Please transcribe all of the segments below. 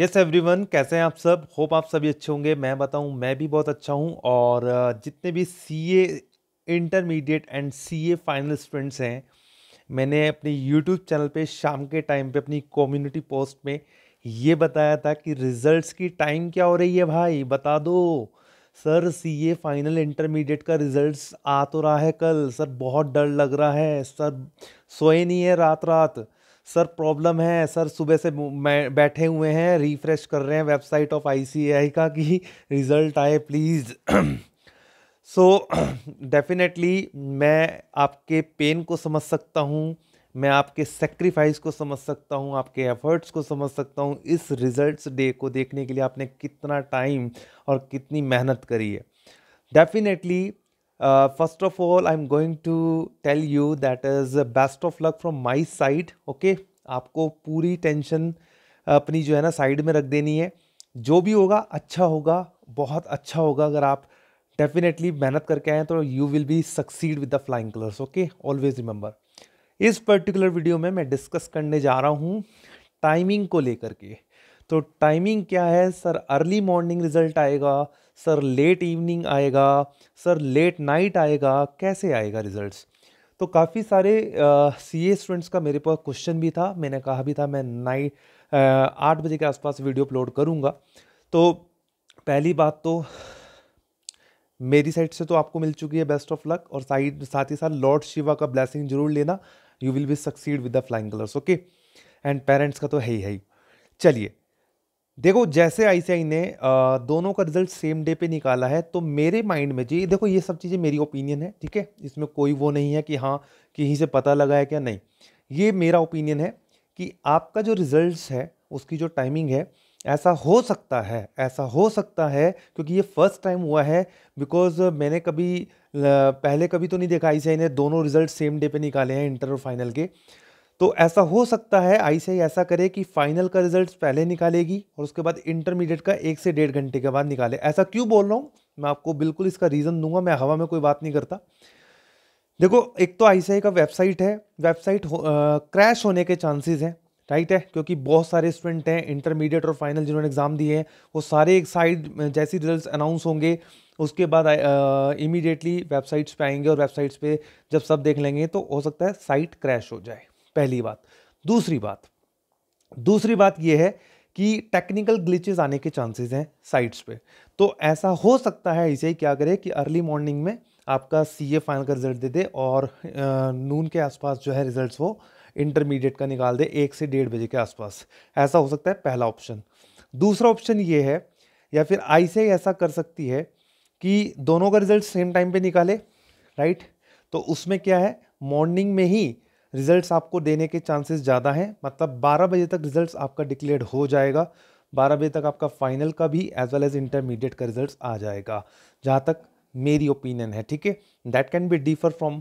Yes everyone कैसे हैं आप सब होप आप सभी अच्छे होंगे मैं बताऊं मैं भी बहुत अच्छा हूं और जितने भी CA intermediate and CA final students हैं मैंने अपने यूट्यूब चैनल पे शाम के टाइम पे अपनी कम्युनिटी पोस्ट में ये बताया था कि रिजल्ट्स की टाइम क्या हो रही है भाई बता दो sir C A final intermediate का रिजल्ट्स आ तो रहा है कल सर बहुत डर लग रहा है सर सोए नहीं है रात रात सर प्रॉब्लम है सर सुबह से बैठे हुए हैं रिफ्रेश कर रहे हैं वेबसाइट ऑफ आई का कि रिज़ल्ट आए प्लीज़ सो डेफिनेटली मैं आपके पेन को समझ सकता हूँ मैं आपके सेक्रीफाइस को समझ सकता हूँ आपके एफर्ट्स को समझ सकता हूँ इस रिज़ल्ट डे को देखने के लिए आपने कितना टाइम और कितनी मेहनत करी है definitely Uh, first of all, I'm going to tell you that is best of luck from my side. Okay, आपको पूरी टेंशन uh, अपनी जो है ना साइड में रख देनी है जो भी होगा अच्छा होगा बहुत अच्छा होगा अगर आप डेफिनेटली मेहनत करके आए तो you will be succeed with the flying colours okay always remember इस पर्टिकुलर वीडियो में मैं डिस्कस करने जा रहा हूँ टाइमिंग को लेकर के तो टाइमिंग क्या है सर अर्ली मॉर्निंग रिजल्ट आएगा सर लेट इवनिंग आएगा सर लेट नाइट आएगा कैसे आएगा रिजल्ट्स तो काफ़ी सारे सी ए स्टूडेंट्स का मेरे पास क्वेश्चन भी था मैंने कहा भी था मैं नाइट आठ बजे के आसपास वीडियो अपलोड करूँगा तो पहली बात तो मेरी साइड से तो आपको मिल चुकी है बेस्ट ऑफ लक और साइड साथ ही साथ लॉर्ड शिवा का ब्लैसिंग जरूर लेना you will be succeed with the flying colours okay and parents का तो है ही है ही चलिए देखो जैसे आईसीआई ने आ, दोनों का रिजल्ट सेम डे पे निकाला है तो मेरे माइंड में जी देखो ये सब चीज़ें मेरी ओपिनियन है ठीक है इसमें कोई वो नहीं है कि हाँ कहीं से पता लगा है क्या नहीं ये मेरा ओपिनियन है कि आपका जो रिजल्ट्स है उसकी जो टाइमिंग है ऐसा हो सकता है ऐसा हो सकता है क्योंकि ये फर्स्ट टाइम हुआ है बिकॉज मैंने कभी पहले कभी तो नहीं देखा आईसीआई ने दोनों रिजल्ट सेम डे पे निकाले हैं इंटर और फाइनल के तो ऐसा हो सकता है आई ऐसा करे कि फाइनल का रिजल्ट पहले निकालेगी और उसके बाद इंटरमीडिएट का एक से डेढ़ घंटे के बाद निकाले ऐसा क्यों बोल रहा हूँ मैं आपको बिल्कुल इसका रीज़न दूंगा मैं हवा में कोई बात नहीं करता देखो एक तो आईसीआई का वेबसाइट है वेबसाइट हो, आ, क्रैश होने के चांसेस हैं राइट है क्योंकि बहुत सारे स्टूडेंट हैं इंटरमीडिएट और फाइनल जिन्होंने एग्ज़ाम दिए हैं वो सारे एक साइड जैसे रिजल्ट अनाउंस होंगे उसके बाद इमीडिएटली वेबसाइट्स पे आएंगे और वेबसाइट्स पे जब सब देख लेंगे तो हो सकता है साइट क्रैश हो जाए पहली बात दूसरी बात दूसरी बात यह है कि टेक्निकल ग्लिचेस आने के चांसेस हैं साइट्स पे तो ऐसा हो सकता है इसे क्या करे कि अर्ली मॉर्निंग में आपका सी ए फाइनल का रिजल्ट दे दे और नून के आसपास जो है रिजल्ट्स वो इंटरमीडिएट का निकाल दे एक से डेढ़ बजे के आसपास ऐसा हो सकता है पहला ऑप्शन दूसरा ऑप्शन ये है या फिर आई से ऐसा कर सकती है कि दोनों का रिजल्ट सेम टाइम पे निकाले राइट तो उसमें क्या है मॉर्निंग में ही रिजल्ट्स आपको देने के चांसेस ज़्यादा हैं मतलब 12 बजे तक रिजल्ट्स आपका डिक्लेयर हो जाएगा 12 बजे तक आपका फाइनल का भी एज वेल एज इंटरमीडिएट का रिजल्ट आ जाएगा जहाँ तक मेरी ओपिनियन है ठीक है that can be differ from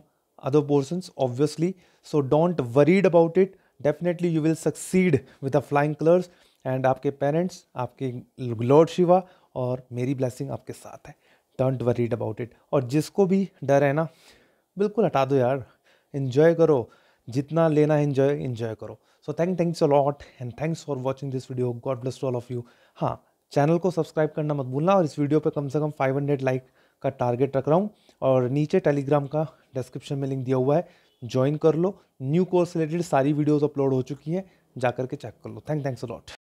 other person obviously so don't worried about it definitely you will succeed with the flying colours and आपके पेरेंट्स आपके लॉर्ड शिवा और मेरी ब्लेसिंग आपके साथ है डोंट वरीड अबाउट इट और जिसको भी डर है ना बिल्कुल हटा दो यार इन्जॉय करो जितना लेना है इन्जॉय इन्जॉय करो so thank thanks lot and thanks for watching this video God bless to all of you हाँ चैनल को सब्सक्राइब करना मत भूलना और इस वीडियो पे कम से कम 500 लाइक का टारगेट रख रहा हूँ और नीचे टेलीग्राम का डिस्क्रिप्शन में लिंक दिया हुआ है ज्वाइन कर लो न्यू कोर्स रिलेटेड सारी वीडियोस अपलोड हो चुकी हैं जा करके चेक कर लो थैंक थैंक्स लॉट